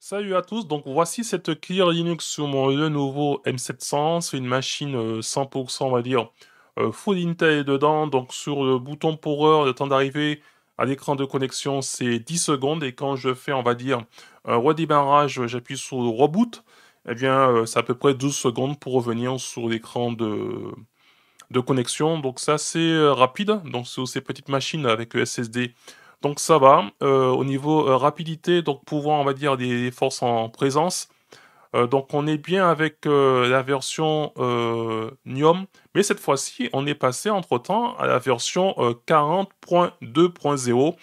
Salut à tous, donc voici cette Clear Linux sur mon nouveau M700, c'est une machine 100% euh, on va dire euh, full Intel dedans, donc sur le bouton pour heure, le temps d'arriver à l'écran de connexion c'est 10 secondes et quand je fais on va dire un redémarrage, j'appuie sur le reboot, et eh bien euh, c'est à peu près 12 secondes pour revenir sur l'écran de, de connexion, donc ça c'est rapide, donc sur ces petites machines avec SSD donc ça va. Euh, au niveau euh, rapidité, donc pouvoir, on va dire, des, forces en présence. Euh, donc on est bien avec la version Nium, mais cette fois-ci, on est passé entre-temps à la version 40.2.0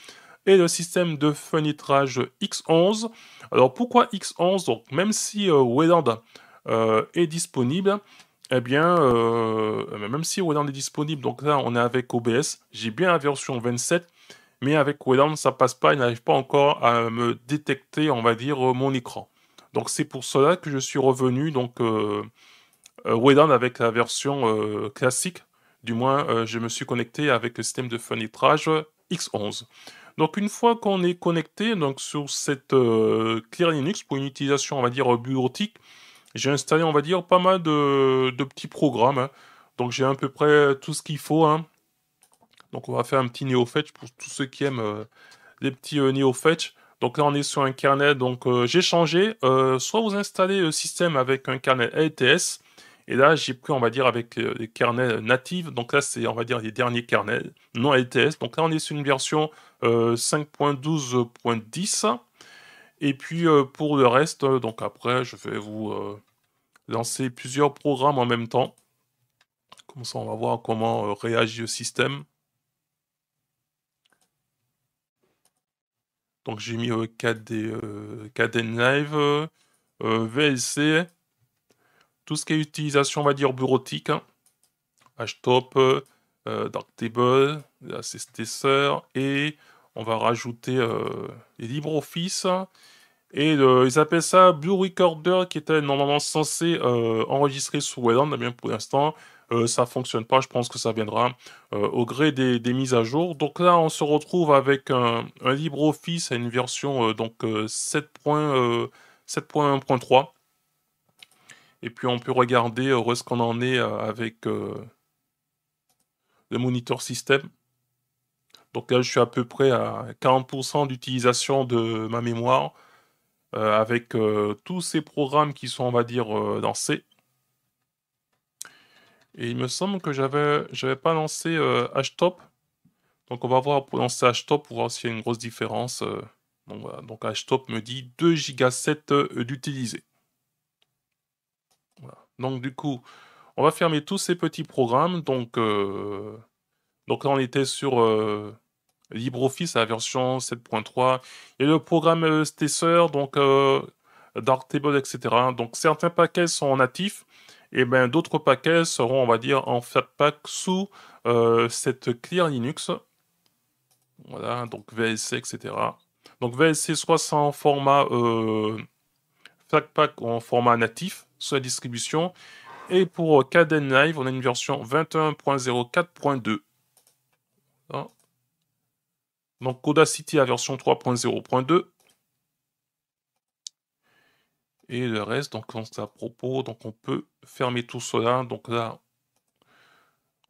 et le système de fenêtrage X11. Alors pourquoi X11 Donc même si Wayland est disponible, eh bien, même si Wayland est disponible, donc là on est avec OBS, j'ai bien la version 27 mais avec Wayland, ça passe pas, il n'arrive pas encore à me détecter, on va dire, euh, mon écran. Donc c'est pour cela que je suis revenu donc euh, euh Wayland avec la version euh, classique. Du moins, je me suis connecté avec le système de fenêtrage X11. Donc une fois qu'on est connecté donc sur cette Clear Linux pour une utilisation, on va dire, bureautique, j'ai installé, on va dire, pas mal de, petits programmes. Hein. Donc j'ai à peu près tout ce qu'il faut. Hein. Donc on va faire un petit NeoFetch pour tous ceux qui aiment les euh, petits euh, NeoFetch. Donc là, on est sur un kernel. Donc euh, j'ai changé. soit vous installez le système avec un kernel LTS. Et là, j'ai pris, on va dire, avec les, kernels natifs. Donc là, c'est, on va dire, les derniers kernels non LTS. Donc là, on est sur une version 5.12.10. Et puis pour le reste, donc après, je vais vous lancer plusieurs programmes en même temps. Comme ça, on va voir comment réagit le système. Donc j'ai mis 4 Live, VLC, tout ce qui est utilisation, on va dire, bureautique, hein, HTOP, euh, Darktable, Assistesseur, et on va rajouter euh, les LibreOffice. Et euh, ils appellent ça Blue Recorder, qui était normalement censé enregistrer sous Wayland, mais eh bien pour l'instant, ça euh, ça fonctionne pas. Je pense que ça viendra euh, au gré des, mises à jour. Donc là, on se retrouve avec un, LibreOffice à une version euh, donc 7.1.3. Et puis on peut regarder où est-ce qu'on en est avec le moniteur système. Donc là, je suis à peu près à 40% d'utilisation de ma mémoire avec tous ces programmes qui sont, on va dire, dans C. Et il me semble que j'avais j'avais pas lancé euh, Htop. Donc on va voir pour lancer Htop, pour voir s'il y a une grosse différence. Euh. donc Htop me dit 2 giga 7 d'utiliser. Donc du coup, on va fermer tous ces petits programmes. Donc, euh, donc là on était sur LibreOffice à la version 7.3. Et le programme Stesser, donc Darktable, etc. Donc certains paquets sont natifs et eh ben d'autres paquets seront, on va dire, en fatpack sous euh, cette clear Linux. Voilà, donc VSC, etc. Donc VSC soit en format euh, en format natif, la distribution. Et pour euh, Caden Live, on a une version 21.04.2. Donc Audacity à version 3.0.2 et le reste, donc c'est à propos, donc on peut fermer tout cela. Donc là,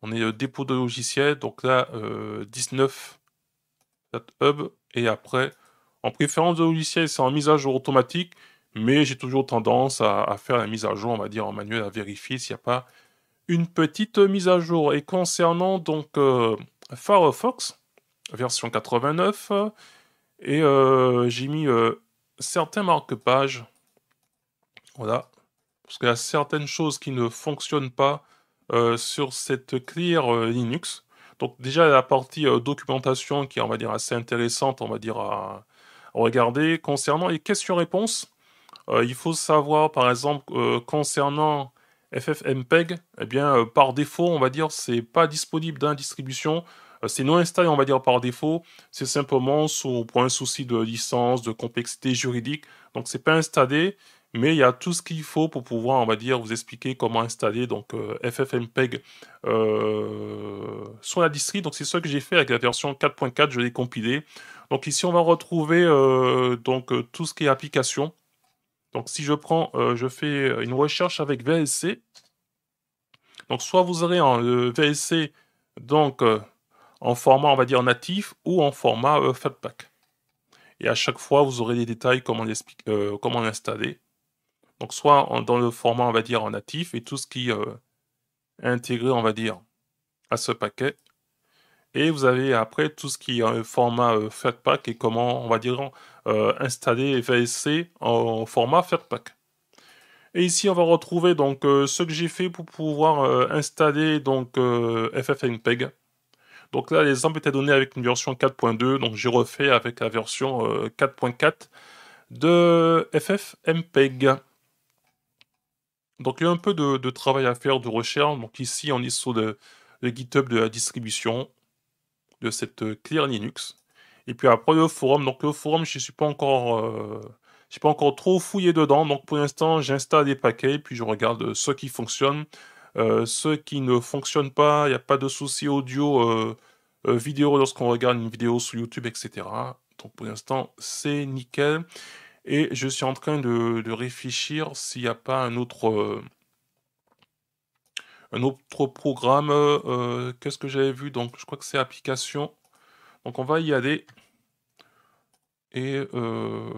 on est au euh, dépôt de logiciel, donc là, euh, 19 hub, et après, en préférence de logiciel, c'est en mise à jour automatique, mais j'ai toujours tendance à, faire la mise à jour, on va dire en manuel, à vérifier s'il n'y a pas une petite mise à jour. Et concernant donc euh, Firefox, version 89, euh, et j'ai mis certains marque-pages voilà. Parce qu'il y a certaines choses qui ne fonctionnent pas euh, sur cette clear euh, Linux. Donc déjà la partie euh, documentation qui est on va dire assez intéressante, on va dire à, regarder. Concernant les questions-réponses, il faut savoir par exemple concernant FFmpeg, eh bien par défaut on va dire c'est pas disponible dans la distribution. C'est non installé, on va dire, par défaut. C'est simplement sous, pour un souci de licence, de complexité juridique. Donc, ce n'est pas installé mais il y a tout ce qu'il faut pour pouvoir, on va dire, vous expliquer comment installer donc euh, FFmpeg euh, sur la distri. Donc c'est ce que j'ai fait avec la version 4.4, je l'ai compilé. Donc ici on va retrouver euh, donc tout ce qui est application. Donc si je prends, je fais une recherche avec VLC. Donc soit vous aurez en VLC donc en format on va dire natif ou en format fatpack. Et à chaque fois, vous aurez les détails comment, comment l'installer. Donc, soit dans le format, on va dire, en natif et tout ce qui euh, est intégré, on va dire, à ce paquet. Et vous avez après tout ce qui est en format euh, fatpack et comment, on va dire, euh, installer VSC en format fatpack Et ici, on va retrouver donc ce que j'ai fait pour pouvoir installer donc FFmpeg. Donc là, l'exemple était donné avec une version 4.2, donc j'ai refait avec la version 4.4 de FFmpeg. Donc il y a un peu de, travail à faire, de recherche. Donc ici, on est sur le, GitHub de la distribution de cette euh, Clear Linux. Et puis après le forum. Donc le forum, je ne suis pas encore, euh, pas encore trop fouillé dedans. Donc pour l'instant, j'installe des paquets, puis je regarde euh, ceux qui fonctionnent, ce ceux qui ne fonctionnent pas. Il n'y a pas de souci audio, vidéo lorsqu'on regarde une vidéo sur YouTube, etc. Donc pour l'instant, c'est nickel. Et je suis en train de, réfléchir s'il n'y a pas un autre, euh, un autre programme. Euh, qu'est-ce que j'avais vu Donc, je crois que c'est application. Donc, on va y aller. Et euh,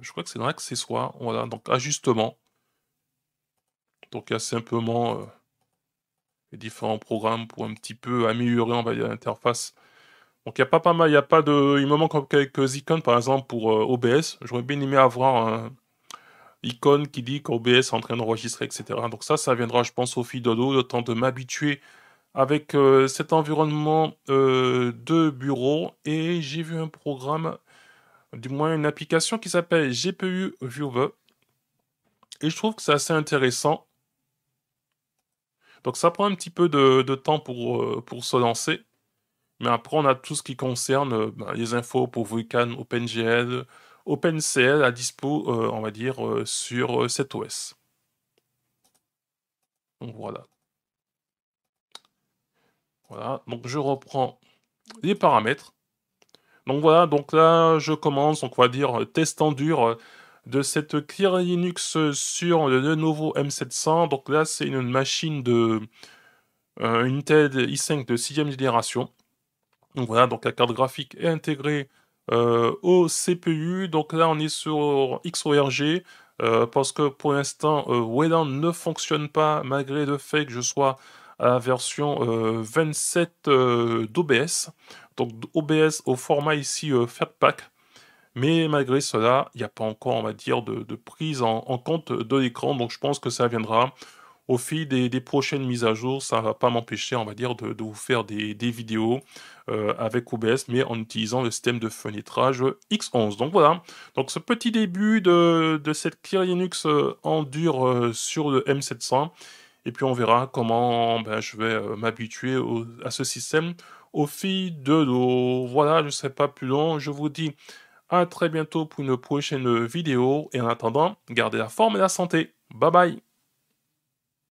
je crois que c'est dans accessoires. Voilà, donc ajustement. Donc, il y a simplement les différents programmes pour un petit peu améliorer, on va l'interface donc il y a pas pas mal, il y a pas de, il me manque quelques icônes par exemple pour euh, OBS. J'aurais bien aimé avoir un icône qui dit qu'OBS est en train d'enregistrer, etc. Donc ça, ça viendra, je pense, au fil de le temps de m'habituer avec euh, cet environnement euh, de bureau. Et j'ai vu un programme, du moins une application qui s'appelle GPU Viewer. Et je trouve que c'est assez intéressant. Donc ça prend un petit peu de, temps pour, pour se lancer. Mais après, on a tout ce qui concerne euh, ben, les infos pour Vulkan, OpenGL, OpenCL à dispo, euh, on va dire, euh, sur cet OS. Donc voilà. Voilà, donc je reprends les paramètres. Donc voilà, donc là, je commence, on va dire, test en dur de cette Clear Linux sur le nouveau M700. Donc là, c'est une machine de euh, Intel i5 de 6ème génération. Donc voilà, donc la carte graphique est intégrée euh, au CPU. Donc là, on est sur XORG. Euh, parce que pour l'instant, euh, Wayland ne fonctionne pas malgré le fait que je sois à la version 27 euh, d'OBS. Donc OBS au format ici Fatpack. Mais malgré cela, il n'y a pas encore, on va dire, de, prise en, en compte de l'écran. Donc je pense que ça viendra au fil des, prochaines mises à jour, ça ne va pas m'empêcher, on va dire, de, vous faire des, vidéos euh, avec OBS, mais en utilisant le système de fenêtrage X11. Donc voilà, donc ce petit début de, cette Clear Linux euh, en dur euh, sur le M700, et puis on verra comment ben, je vais m'habituer à ce système au fil de l'eau. Voilà, je ne serai pas plus long, je vous dis à très bientôt pour une prochaine vidéo, et en attendant, gardez la forme et la santé. Bye bye